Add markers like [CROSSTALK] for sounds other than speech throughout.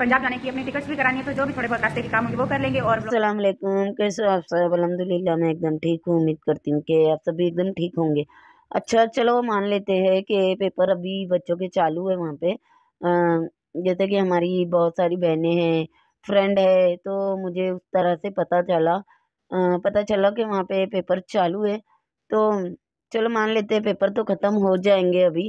पंजाब जाने की अपनी टिकट्स भी करानी है तो जो भी थोड़े बहुत रास्ते के काम होंगे वो कर लेंगे और सलाम कैसे आप सब अलहमदिल्ला मैं एकदम ठीक हूँ उम्मीद करती हूँ कि आप सभी एकदम ठीक होंगे अच्छा चलो मान लेते हैं कि पेपर अभी बच्चों के चालू है वहाँ पे जैसे कि हमारी बहुत सारी बहनें हैं फ्रेंड है तो मुझे उस तरह से पता चला पता चला कि वहाँ पे पेपर चालू है तो चलो मान लेते हैं पेपर तो ख़त्म हो जाएंगे अभी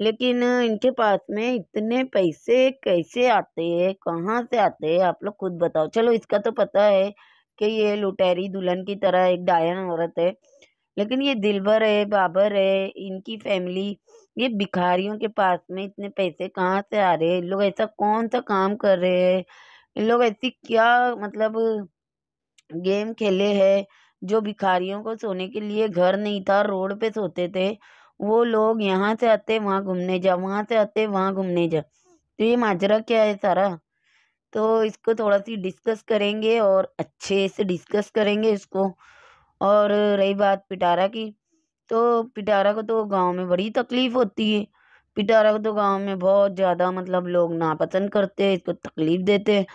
लेकिन इनके पास में इतने पैसे कैसे आते हैं कहाँ से आते हैं आप लोग खुद बताओ चलो इसका तो पता है कि ये लुटेरी दुल्हन की तरह एक डायन औरत है लेकिन ये दिलबर है बाबर है इनकी फैमिली ये भिखारियों के पास में इतने पैसे कहाँ से आ रहे हैं लोग ऐसा कौन सा काम कर रहे हैं इन लोग ऐसी क्या मतलब गेम खेले हैं जो भिखारियों को सोने के लिए घर नहीं था रोड पे सोते थे वो लोग यहाँ से आते वहाँ घूमने जा वहाँ से आते वहाँ घूमने जा तो ये माजरा क्या है सारा तो इसको थोड़ा सी डिस्कस करेंगे और अच्छे से डिस्कस करेंगे इसको और रही बात पिटारा की तो पिटारा को तो गांव में बड़ी तकलीफ़ होती है पिटारा को तो गांव में बहुत ज़्यादा मतलब लोग नापसंद करते हैं इसको तकलीफ़ देते हैं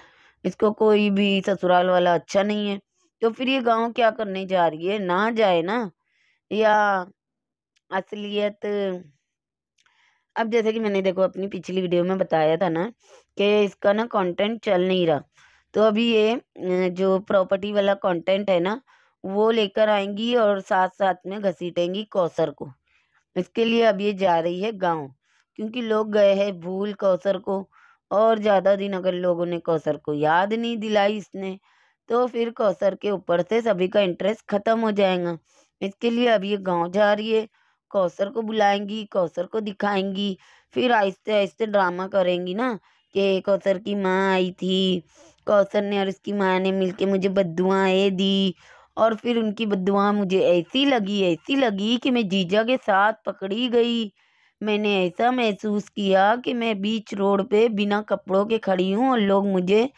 इसको कोई भी ससुराल वाला अच्छा नहीं है तो फिर ये गांव क्या करने जा रही है ना जाए ना या असलियत अब जैसे कि मैंने देखो अपनी पिछली वीडियो में बताया था ना कि इसका ना कंटेंट चल नहीं रहा तो अभी ये जो प्रॉपर्टी वाला कंटेंट है ना वो लेकर आएंगी और साथ साथ में घसीटेंगी कौसर को इसके लिए अब ये जा रही है गांव क्योंकि लोग गए हैं भूल कौसर को और ज़्यादा दिन अगर लोगों ने कौसर को याद नहीं दिलाई इसने तो फिर कौसर के ऊपर से सभी का इंटरेस्ट ख़त्म हो जाएगा इसके लिए अब ये गाँव जा रही है कौसर को बुलाएंगी कौसर को दिखाएंगी फिर आहिस्ते आहिस्ते ड्रामा करेंगी ना कि कौसर की माँ आई थी कौसर ने और उसकी माँ ने मिलके मुझे बदुआएँ दी और फिर उनकी बदुआ मुझे ऐसी लगी ऐसी लगी कि मैं जीजा के साथ पकड़ी गई मैंने ऐसा महसूस किया कि मैं बीच रोड पे बिना कपड़ों के खड़ी हूँ और लोग मुझे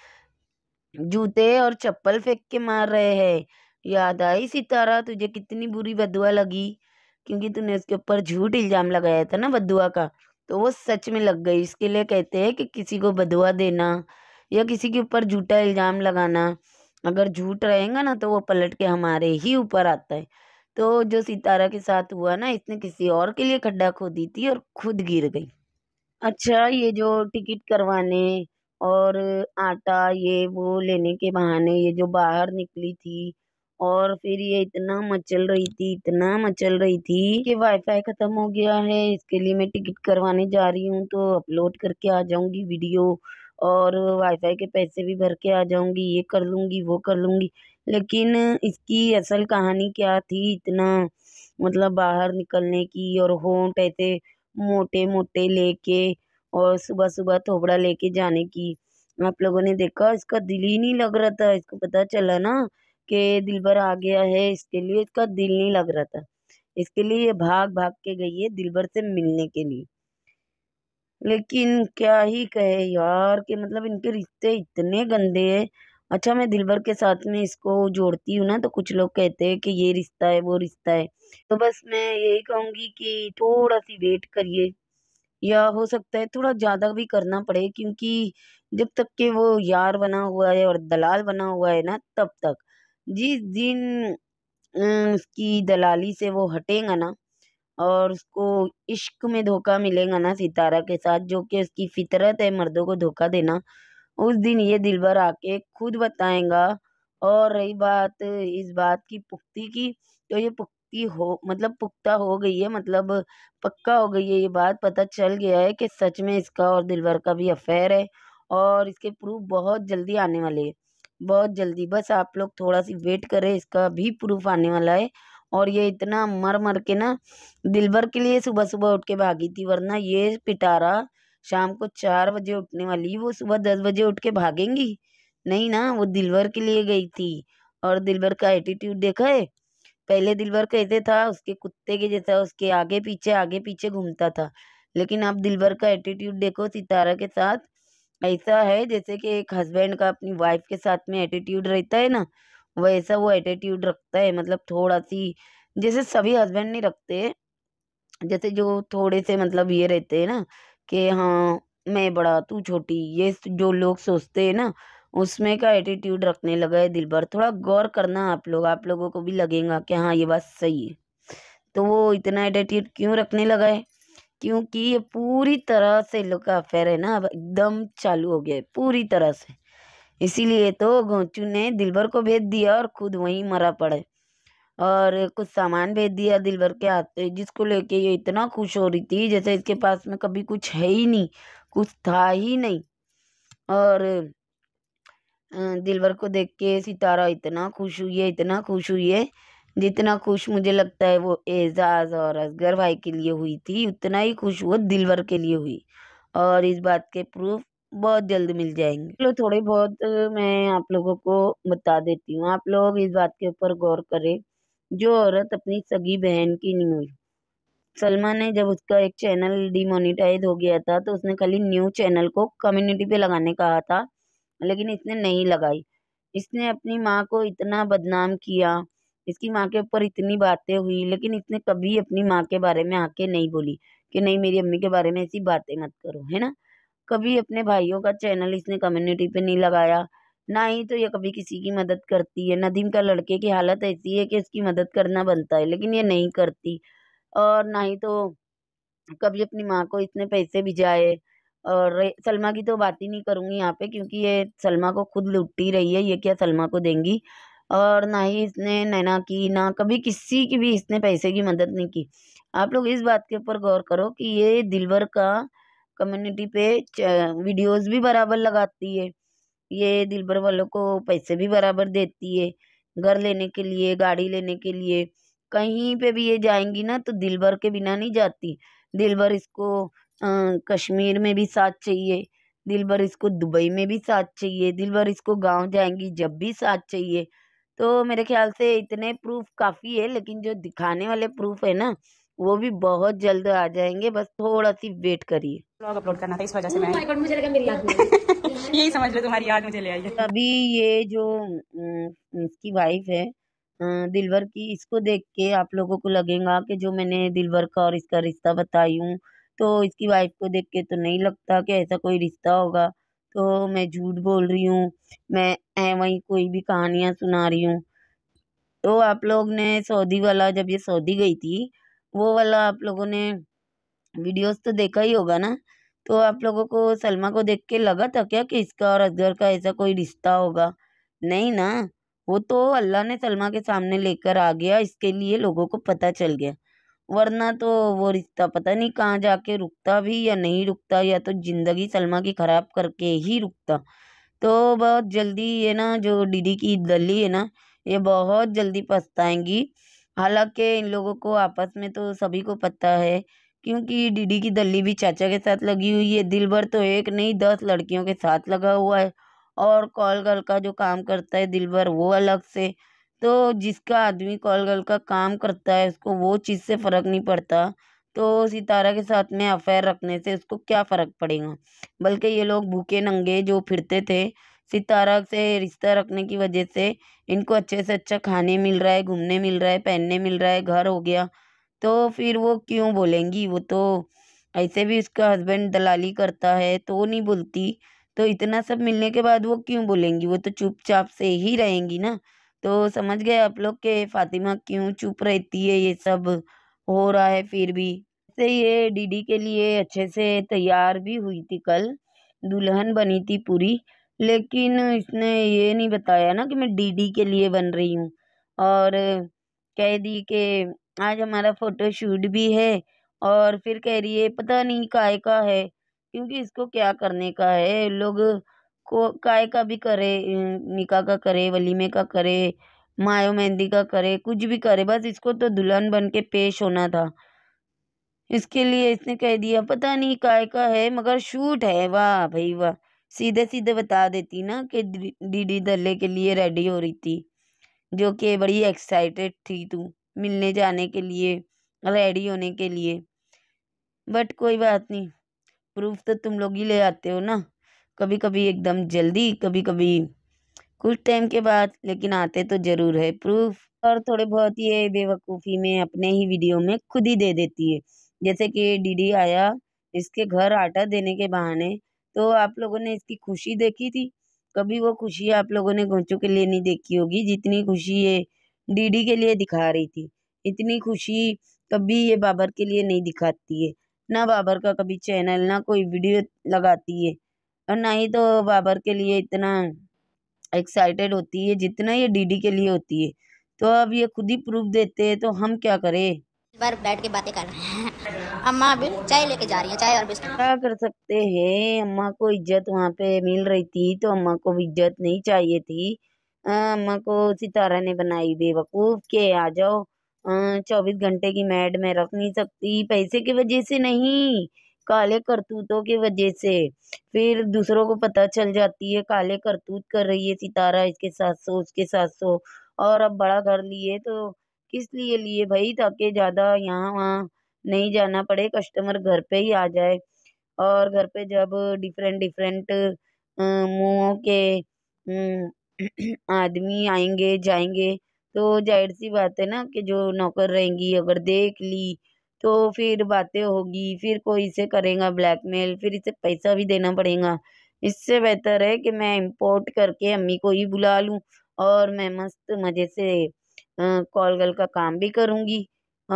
जूते और चप्पल फेंक के मार रहे हैं याद आई सितारा तुझे कितनी बुरी बदुआ लगी क्योंकि तूने उसके ऊपर झूठ इल्ज़ाम लगाया था ना बदुआ का तो वो सच में लग गई इसके लिए कहते हैं कि किसी को बदुआ देना या किसी के ऊपर झूठा इल्ज़ाम लगाना अगर झूठ रहेगा ना तो वो पलट के हमारे ही ऊपर आता है तो जो सितारा के साथ हुआ ना इसने किसी और के लिए खड्डा खोदी थी और खुद गिर गई अच्छा ये जो टिकट करवाने और आटा ये वो लेने के बहाने ये जो बाहर निकली थी और फिर ये इतना मचल रही थी इतना मचल रही थी कि वाईफाई ख़त्म हो गया है इसके लिए मैं टिकट करवाने जा रही हूँ तो अपलोड करके आ जाऊँगी वीडियो और वाईफाई के पैसे भी भर के आ जाऊंगी ये कर लूंगी वो कर लूंगी लेकिन इसकी असल कहानी क्या थी इतना मतलब बाहर निकलने की और होंट ऐसे मोटे मोटे लेके और सुबह सुबह थोबड़ा लेके जाने की आप लोगों ने देखा इसका दिल ही नहीं लग रहा था इसको पता चला ना के दिल भर आ गया है इसके लिए इसका दिल नहीं लग रहा था इसके लिए ये भाग भाग के गई है दिलबर से मिलने के लिए लेकिन क्या ही कहे यार के मतलब इनके रिश्ते इतने गंदे हैं अच्छा मैं दिलबर के साथ में इसको जोड़ती हूँ ना तो कुछ लोग कहते हैं कि ये रिश्ता है वो रिश्ता है तो बस मैं यही कहूँगी कि थोड़ा सी वेट करिए या हो सकता है थोड़ा ज़्यादा भी करना पड़े क्योंकि जब तक के वो यार बना हुआ है और दलाल बना हुआ है ना तब तक जिस दिन उसकी दलाली से वो हटेगा ना और उसको इश्क में धोखा मिलेगा ना सितारा के साथ जो कि उसकी फितरत है मर्दों को धोखा देना उस दिन ये दिलबर आके खुद बताएगा और रही बात इस बात की पुख्ती की तो ये पुख्ती हो मतलब पुख्ता हो गई है मतलब पक्का हो गई है ये बात पता चल गया है कि सच में इसका और दिलबर का भी अफेयर है और इसके प्रूफ बहुत जल्दी आने वाले हैं बहुत जल्दी बस आप लोग थोड़ा सी वेट करें इसका भी प्रूफ आने वाला है और ये इतना मर मर के ना दिल भर के लिए सुबह सुबह उठ के भागी थी वरना ये पिटारा शाम को चार बजे उठने वाली वो सुबह दस बजे उठ के भागेंगी नहीं ना वो दिलवर के लिए गई थी और दिलवर का एटीट्यूड देखा है पहले दिलवर कैसे था उसके कुत्ते के जैसा उसके आगे पीछे आगे पीछे घूमता था लेकिन अब दिलवर का एटीट्यूड देखो सितारा के साथ ऐसा है जैसे कि एक हस्बैंड का अपनी वाइफ के साथ में एटीट्यूड रहता है ना वैसा वो एटीट्यूड रखता है मतलब थोड़ा सी जैसे सभी हस्बैंड नहीं रखते जैसे जो थोड़े से मतलब ये रहते हैं ना कि हाँ मैं बड़ा तू छोटी ये जो लोग सोचते हैं ना उसमें का एटीट्यूड रखने लगा है दिल भर थोड़ा गौर करना आप लोग आप लोगों को भी लगेगा कि हाँ ये बात सही है तो वो इतना एटीट्यूड क्यों रखने लगा है क्योंकि ये पूरी तरह से लोग का अफेयर है ना अब एकदम चालू हो गया है पूरी तरह से इसीलिए तो गोचू ने दिलबर को भेज दिया और खुद वहीं मरा पड़े और कुछ सामान भेज दिया दिलबर के हाथ जिसको लेके ये इतना खुश हो रही थी जैसे इसके पास में कभी कुछ है ही नहीं कुछ था ही नहीं और दिलबर को देख के सितारा इतना खुश हुई है इतना खुश हुई है जितना खुश मुझे लगता है वो एजाज और असगर भाई के लिए हुई थी उतना ही खुश वो दिलवर के लिए हुई और इस बात के प्रूफ बहुत जल्द मिल जाएंगे चलो थोड़े बहुत मैं आप लोगों को बता देती हूँ आप लोग इस बात के ऊपर गौर करें जो औरत अपनी सगी बहन की नहीं हुई सलमा ने जब उसका एक चैनल डिमोनिटाइज हो गया था तो उसने खाली न्यू चैनल को कम्युनिटी पे लगाने कहा था लेकिन इसने नहीं लगाई इसने अपनी माँ को इतना बदनाम किया इसकी माँ के ऊपर इतनी बातें हुई लेकिन इसने कभी अपनी माँ के बारे में आके नहीं बोली कि नहीं मेरी अम्मी के बारे में ऐसी बातें मत करो है ना कभी अपने भाइयों का चैनल इसने कम्युनिटी पे नहीं लगाया ना ही तो ये कभी किसी की मदद करती है नदीम का लड़के की हालत ऐसी है कि इसकी मदद करना बनता है लेकिन ये नहीं करती और ना ही तो कभी अपनी माँ को इतने पैसे भिजाए और सलमा की तो बात ही नहीं करूँगी यहाँ पे क्योंकि ये सलमा को खुद लुटती रही है ये क्या सलमा को देंगी और ना ही इसने नैना की ना कभी किसी की भी इसने पैसे की मदद नहीं की आप लोग इस बात के ऊपर गौर करो कि ये दिलवर का कम्युनिटी पे वीडियोस भी बराबर लगाती है ये दिलबर वालों को पैसे भी बराबर देती है घर लेने के लिए गाड़ी लेने के लिए कहीं पे भी ये जाएंगी ना तो दिलबर के बिना नहीं जाती दिलबर इसको आ, कश्मीर में भी साथ चाहिए दिलबर इसको दुबई में भी साथ चाहिए दिलबर इसको गांव जाएंगी जब भी साथ चाहिए तो मेरे ख्याल से इतने प्रूफ काफ़ी है लेकिन जो दिखाने वाले प्रूफ है ना वो भी बहुत जल्द आ जाएंगे बस थोड़ा सी वेट करिए ब्लॉग अपलोड करना था इस वजह से oh मैं oh God, मुझे लगा मेरी याद [LAUGHS] यही समझ लो तुम्हारी याद मुझे ले आई [LAUGHS] अभी ये जो इसकी वाइफ है दिलवर की इसको देख के आप लोगों को लगेगा कि जो मैंने दिलवर का और इसका रिश्ता बताई हूँ तो इसकी वाइफ को देख के तो नहीं लगता कि ऐसा कोई रिश्ता होगा तो मैं झूठ बोल रही हूँ मैं ऐ वहीं कोई भी कहानियाँ सुना रही हूँ तो आप लोग ने सऊदी वाला जब ये सऊदी गई थी वो वाला आप लोगों ने वीडियोस तो देखा ही होगा ना तो आप लोगों को सलमा को देख के लगा था क्या कि इसका और असगर का ऐसा कोई रिश्ता होगा नहीं ना वो तो अल्लाह ने सलमा के सामने लेकर आ गया इसके लिए लोगों को पता चल गया वरना तो वो रिश्ता पता नहीं कहाँ जाके रुकता भी या नहीं रुकता या तो ज़िंदगी सलमा की ख़राब करके ही रुकता तो बहुत जल्दी ये ना जो डीडी की दली है ना ये बहुत जल्दी पछताएंगी हालांकि इन लोगों को आपस में तो सभी को पता है क्योंकि डीडी की दली भी चाचा के साथ लगी हुई है दिल भर तो एक नहीं दस लड़कियों के साथ लगा हुआ है और कॉल गर्ल का जो काम करता है दिल भर वो अलग से तो जिसका आदमी कॉल का काम करता है उसको वो चीज़ से फ़र्क नहीं पड़ता तो सितारा के साथ में अफेयर रखने से उसको क्या फ़र्क पड़ेगा बल्कि ये लोग भूखे नंगे जो फिरते थे सितारा से रिश्ता रखने की वजह से इनको अच्छे से अच्छा खाने मिल रहा है घूमने मिल रहा है पहनने मिल रहा है घर हो गया तो फिर वो क्यों बोलेंगी वो तो ऐसे भी उसका हस्बैंड दलाली करता है तो वो नहीं बोलती तो इतना सब मिलने के बाद वो क्यों बोलेंगी वो तो चुपचाप से ही रहेंगी ना तो समझ गए आप लोग के फातिमा क्यों चुप रहती है ये सब हो रहा है फिर भी से ये डीडी के लिए अच्छे से तैयार भी हुई थी कल दुल्हन बनी थी पूरी लेकिन इसने ये नहीं बताया ना कि मैं डीडी के लिए बन रही हूँ और कह दी कि आज हमारा फोटो शूट भी है और फिर कह रही है पता नहीं काय का है क्योंकि इसको क्या करने का है लोग को काय का भी करे अं, निका का करे वलीमे का करे मायो मेहंदी का करे कुछ भी करे बस इसको तो दुल्हन बन के पेश होना था इसके लिए इसने कह दिया पता नहीं काय का है मगर शूट है वाह भाई वाह सीधे सीधे बता देती ना कि डीडी दल्ले के लिए रेडी हो रही थी जो कि बड़ी एक्साइटेड थी तू मिलने जाने के लिए रेडी होने के लिए बट कोई बात नहीं प्रूफ तो तुम लोग ही ले आते हो ना कभी कभी एकदम जल्दी कभी कभी कुछ टाइम के बाद लेकिन आते तो ज़रूर है प्रूफ और थोड़े बहुत ये बेवकूफ़ी में अपने ही वीडियो में खुद ही दे देती है जैसे कि डीडी आया इसके घर आटा देने के बहाने तो आप लोगों ने इसकी खुशी देखी थी कभी वो खुशी आप लोगों ने घोचों के लिए नहीं देखी होगी जितनी खुशी ये डीडी के लिए दिखा रही थी इतनी खुशी कभी ये बाबर के लिए नहीं दिखाती है ना बाबर का कभी चैनल ना कोई वीडियो लगाती है और ना ही तो बाबर के लिए इतना एक्साइटेड होती है जितना ये डीडी के लिए होती है तो अब ये खुद ही प्रूफ देते हैं तो हम क्या करें बार बैठ के बातें कर रहे हैं अम्मा अभी चाय लेके जा रही है चाय और बिस्कुट क्या कर सकते हैं अम्मा को इज्जत वहाँ पे मिल रही थी तो अम्मा को इज्जत नहीं चाहिए थी अम्मा को सितारा ने बनाई बेवकूफ़ के आ जाओ चौबीस घंटे की मैड में रख नहीं सकती पैसे की वजह से नहीं काले करतूतों की वजह से फिर दूसरों को पता चल जाती है काले करतूत कर रही है सितारा इसके साथ सो उसके साथ सो और अब बड़ा घर लिए तो किस लिए लिए भाई ताकि ज़्यादा यहाँ वहाँ नहीं जाना पड़े कस्टमर घर पे ही आ जाए और घर पे जब डिफरेंट डिफरेंट मुँहों के हम्म, [CLEARS THROAT] आदमी आएंगे जाएंगे तो जाहिर सी बात है ना कि जो नौकर रहेंगी अगर देख ली तो फिर बातें होगी फिर कोई इसे करेगा ब्लैकमेल फिर इसे पैसा भी देना पड़ेगा इससे बेहतर है कि मैं इम्पोर्ट करके अम्मी को ही बुला लूँ और मैं मस्त मज़े से कॉलगल का काम भी करूँगी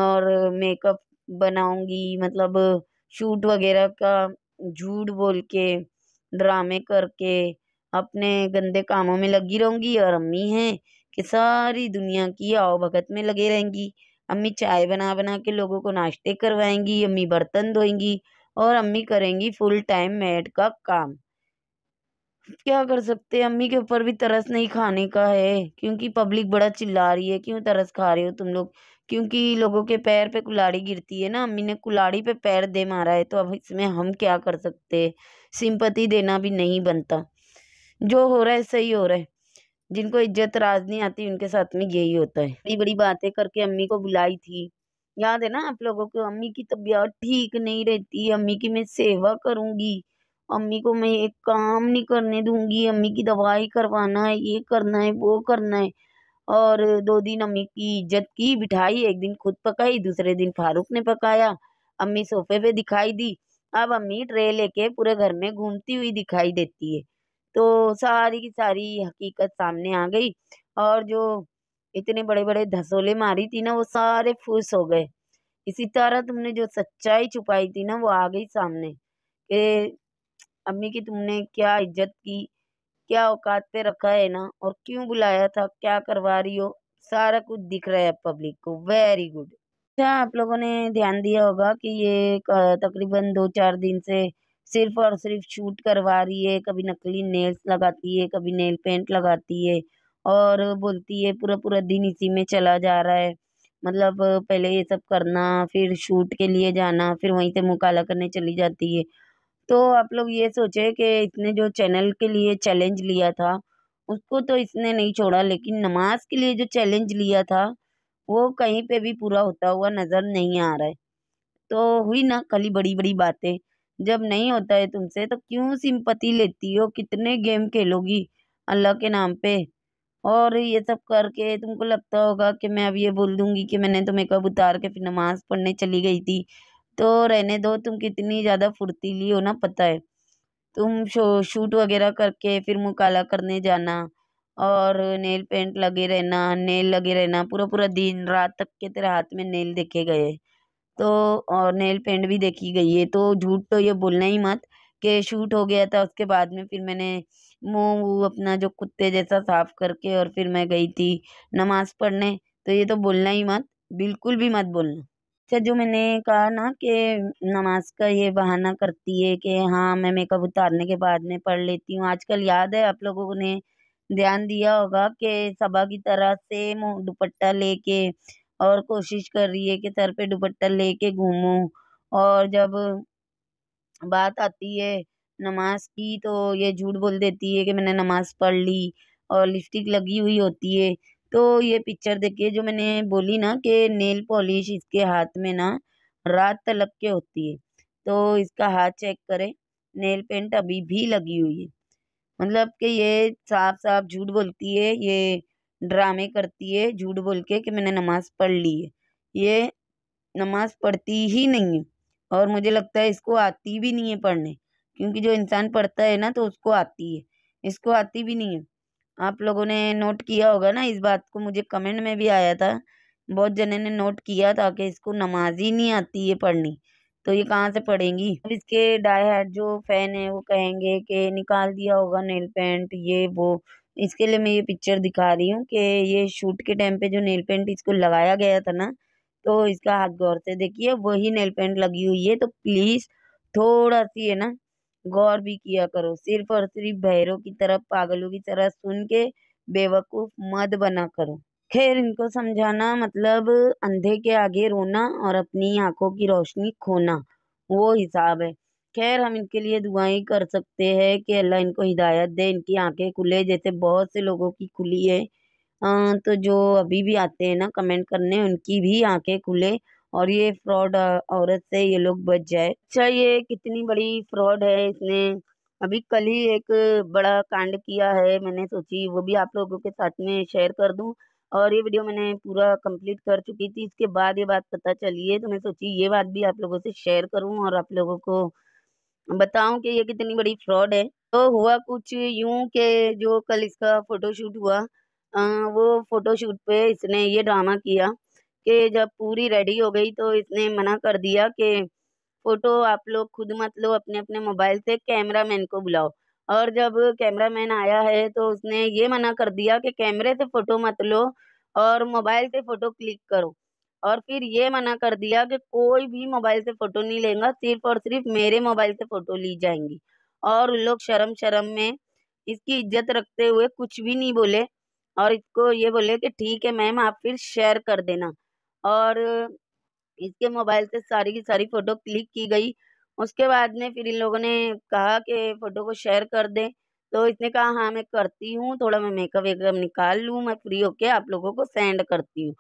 और मेकअप बनाऊँगी मतलब शूट वगैरह का झूठ बोल के ड्रामे करके अपने गंदे कामों में लगी रहूँगी और अम्मी हैं कि सारी दुनिया की आओ भगत में लगे रहेंगी अम्मी चाय बना बना के लोगों को नाश्ते करवाएंगी अम्मी बर्तन धोएंगी और अम्मी करेंगी फुल टाइम मेड का काम क्या कर सकते अम्मी के ऊपर भी तरस नहीं खाने का है क्योंकि पब्लिक बड़ा चिल्ला रही है क्यों तरस खा रहे हो तुम लोग क्योंकि लोगों के पैर पे कुलाड़ी गिरती है ना अम्मी ने कुलाड़ी पे पैर दे मारा है तो अब इसमें हम क्या कर सकते सिंपति देना भी नहीं बनता जो हो रहा है सही हो रहा है जिनको इज्जत राज नहीं आती उनके साथ में यही होता है बड़ी बड़ी बातें करके अम्मी को बुलाई थी याद है ना आप लोगों को अम्मी की तबीयत ठीक नहीं रहती अम्मी की मैं सेवा करूंगी अम्मी को मैं एक काम नहीं करने दूंगी अम्मी की दवाई करवाना है ये करना है वो करना है और दो दिन अम्मी की इज्जत की बिठाई एक दिन खुद पकाई दूसरे दिन फारूक ने पकाया अम्मी सोफे पे दिखाई दी अब अम्मी ट्रे लेके पूरे घर में घूमती हुई दिखाई देती है तो सारी की सारी हकीकत सामने आ गई और जो इतने बड़े बड़े धसोले मारी थी ना वो सारे फूस हो गए इसी तरह तुमने जो सच्चाई छुपाई थी ना वो आ गई सामने कि अम्मी की तुमने क्या इज्जत की क्या औकात पे रखा है ना और क्यों बुलाया था क्या करवा रही हो सारा कुछ दिख रहा है पब्लिक को वेरी गुड अच्छा आप लोगों ने ध्यान दिया होगा कि ये तकरीबन दो चार दिन से सिर्फ और सिर्फ शूट करवा रही है कभी नकली नेल्स लगाती है कभी नेल पेंट लगाती है और बोलती है पूरा पूरा दिन इसी में चला जा रहा है मतलब पहले ये सब करना फिर शूट के लिए जाना फिर वहीं से मुकाला करने चली जाती है तो आप लोग ये सोचे कि इसने जो चैनल के लिए चैलेंज लिया था उसको तो इसने नहीं छोड़ा लेकिन नमाज के लिए जो चैलेंज लिया था वो कहीं पे भी पूरा होता हुआ नज़र नहीं आ रहा है तो हुई ना खाली बड़ी बड़ी बातें जब नहीं होता है तुमसे तो क्यों सिंपति लेती हो कितने गेम खेलोगी अल्लाह के नाम पे और ये सब करके तुमको लगता होगा कि मैं अब ये बोल दूँगी कि मैंने तुम्हें कब उतार के फिर नमाज़ पढ़ने चली गई थी तो रहने दो तुम कितनी ज़्यादा फुर्तीली हो ना पता है तुम शो शूट वगैरह करके फिर मुँह काला करने जाना और नेल पेंट लगे रहना नेल लगे रहना पूरा पूरा दिन रात तक के तेरे हाथ में नेल देखे गए तो और नेल पेंट भी देखी गई है तो झूठ तो ये बोलना ही मत कि शूट हो गया था उसके बाद में फिर मैंने मुँह वूह अपना जो कुत्ते जैसा साफ़ करके और फिर मैं गई थी नमाज़ पढ़ने तो ये तो बोलना ही मत बिल्कुल भी मत बोलना अच्छा जो मैंने कहा ना कि नमाज का ये बहाना करती है कि हाँ मैं मेकअप उतारने के बाद में पढ़ लेती हूँ आजकल याद है आप लोगों ने ध्यान दिया होगा कि सबा की तरह से दुपट्टा लेके और कोशिश कर रही है कि सर पे दुपट्टा लेके घूमूं और जब बात आती है नमाज की तो ये झूठ बोल देती है कि मैंने नमाज पढ़ ली और लिपस्टिक लगी हुई होती है तो ये पिक्चर देखिए जो मैंने बोली ना कि नेल पॉलिश इसके हाथ में ना रात तलक के होती है तो इसका हाथ चेक करें नेल पेंट अभी भी लगी हुई है मतलब कि ये साफ साफ झूठ बोलती है ये ड्रामे करती है झूठ बोल के कि मैंने नमाज़ पढ़ ली है ये नमाज़ पढ़ती ही नहीं है और मुझे लगता है इसको आती भी नहीं है पढ़ने क्योंकि जो इंसान पढ़ता है ना तो उसको आती है इसको आती भी नहीं है आप लोगों ने नोट किया होगा ना इस बात को मुझे कमेंट में भी आया था बहुत जने ने नोट किया था कि इसको नमाज ही नहीं आती है पढ़नी तो ये कहाँ से पढ़ेंगी अब इसके डाई हेड जो फ़ैन है वो कहेंगे कि निकाल दिया होगा नेल पेंट ये वो इसके लिए मैं ये पिक्चर दिखा रही हूँ कि ये शूट के टाइम पे जो नेल पेंट इसको लगाया गया था ना तो इसका हाथ गौर से देखिए वही नेल पेंट लगी हुई है तो प्लीज़ थोड़ा सी है ना गौर भी किया करो सिर्फ और सिर्फ भैरों की तरफ पागलों की तरह सुन के बेवकूफ़ मत बना करो खैर इनको समझाना मतलब अंधे के आगे रोना और अपनी आंखों की रोशनी खोना वो हिसाब है खैर हम इनके लिए दुआएं कर सकते हैं कि अल्लाह इनको हिदायत दे इनकी आंखें खुले जैसे बहुत से लोगों की खुली है आ, तो जो अभी भी आते हैं ना कमेंट करने उनकी भी आंखें खुले और ये फ्रॉड औरत से ये लोग बच जाए अच्छा ये कितनी बड़ी फ्रॉड है इसने अभी कल ही एक बड़ा कांड किया है मैंने सोची वो भी आप लोगों के साथ में शेयर कर दूँ और ये वीडियो मैंने पूरा कंप्लीट कर चुकी थी इसके बाद ये बात पता चली है तो मैं सोची ये बात भी आप लोगों से शेयर करूं और आप लोगों को बताऊं कि ये कितनी बड़ी फ्रॉड है तो हुआ कुछ यूं के जो कल इसका फ़ोटोशूट हुआ आ, वो फ़ोटोशूट पे इसने ये ड्रामा किया कि जब पूरी रेडी हो गई तो इसने मना कर दिया कि फ़ोटो आप लोग खुद मत लो अपने अपने मोबाइल से कैमरा मैन को बुलाओ और जब कैमरा मैन आया है तो उसने ये मना कर दिया कि कैमरे से फ़ोटो मत लो और मोबाइल से फ़ोटो क्लिक करो और फिर ये मना कर दिया कि कोई भी मोबाइल से फ़ोटो नहीं लेगा सिर्फ और सिर्फ मेरे मोबाइल से फ़ोटो ली जाएंगी और लोग शर्म शर्म में इसकी इज्जत रखते हुए कुछ भी नहीं बोले और इसको ये बोले कि ठीक है मैम आप फिर शेयर कर देना और इसके मोबाइल से सारी की सारी फ़ोटो क्लिक की गई उसके बाद में फिर इन लोगों ने कहा कि फ़ोटो को शेयर कर दें तो इसने कहा हाँ मैं करती हूँ थोड़ा मैं मेकअप वेकअप निकाल लूँ मैं फ्री होके आप लोगों को सेंड करती हूँ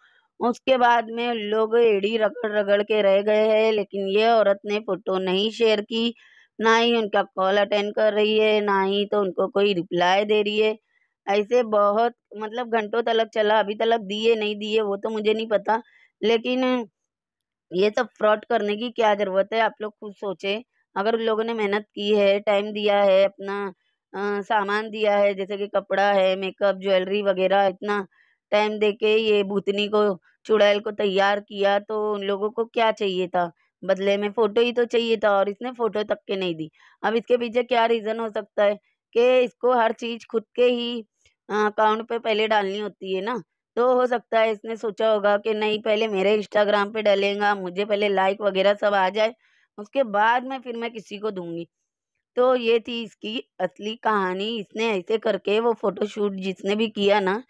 उसके बाद में लोग एड़ी रगड़ रगड़ के रह गए हैं लेकिन ये औरत ने फ़ोटो नहीं शेयर की ना ही उनका कॉल अटेंड कर रही है ना ही तो उनको कोई रिप्लाई दे रही है ऐसे बहुत मतलब घंटों तलक चला अभी तलक दिए नहीं दिए वो तो मुझे नहीं पता लेकिन ये सब फ्रॉड करने की क्या ज़रूरत है आप लोग खुद सोचें अगर उन लोगों ने मेहनत की है टाइम दिया है अपना आ, सामान दिया है जैसे कि कपड़ा है मेकअप ज्वेलरी वगैरह इतना टाइम दे के ये भूतनी को चुड़ैल को तैयार किया तो उन लोगों को क्या चाहिए था बदले में फ़ोटो ही तो चाहिए था और इसने फ़ोटो तक के नहीं दी अब इसके पीछे क्या रीज़न हो सकता है कि इसको हर चीज़ खुद के ही अकाउंट पे पहले डालनी होती है ना तो हो सकता है इसने सोचा होगा कि नहीं पहले मेरे इंस्टाग्राम पे डालेगा मुझे पहले लाइक वगैरह सब आ जाए उसके बाद में फिर मैं किसी को दूंगी तो ये थी इसकी असली कहानी इसने ऐसे करके वो फ़ोटोशूट जिसने भी किया ना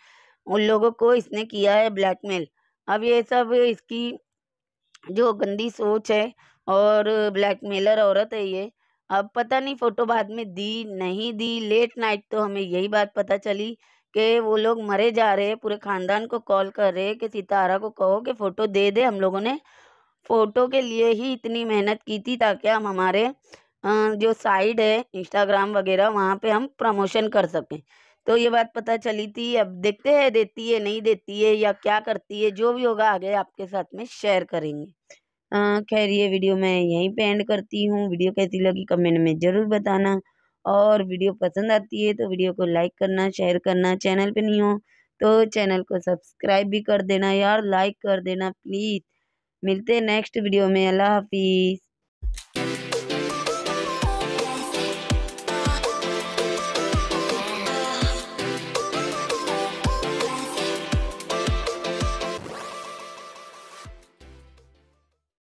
उन लोगों को इसने किया है ब्लैकमेल अब ये सब इसकी जो गंदी सोच है और ब्लैकमेलर औरत है ये अब पता नहीं फ़ोटो बाद में दी नहीं दी लेट नाइट तो हमें यही बात पता चली कि वो लोग मरे जा रहे हैं पूरे ख़ानदान को कॉल कर रहे हैं कि सितारा को कहो कि फ़ोटो दे दे हम लोगों ने फ़ोटो के लिए ही इतनी मेहनत की थी ताकि हम हमारे जो साइड है इंस्टाग्राम वगैरह वहाँ पे हम प्रमोशन कर सकें तो ये बात पता चली थी अब देखते हैं देती है नहीं देती है या क्या करती है जो भी होगा आगे आपके साथ में शेयर करेंगे खैर ये वीडियो मैं यहीं पे एंड करती हूँ वीडियो कैसी लगी कमेंट में ज़रूर बताना और वीडियो पसंद आती है तो वीडियो को लाइक करना शेयर करना चैनल पे नहीं हो तो चैनल को सब्सक्राइब भी कर देना यार लाइक कर देना प्लीज़ मिलते हैं नेक्स्ट वीडियो में अल्लाह हाफिज़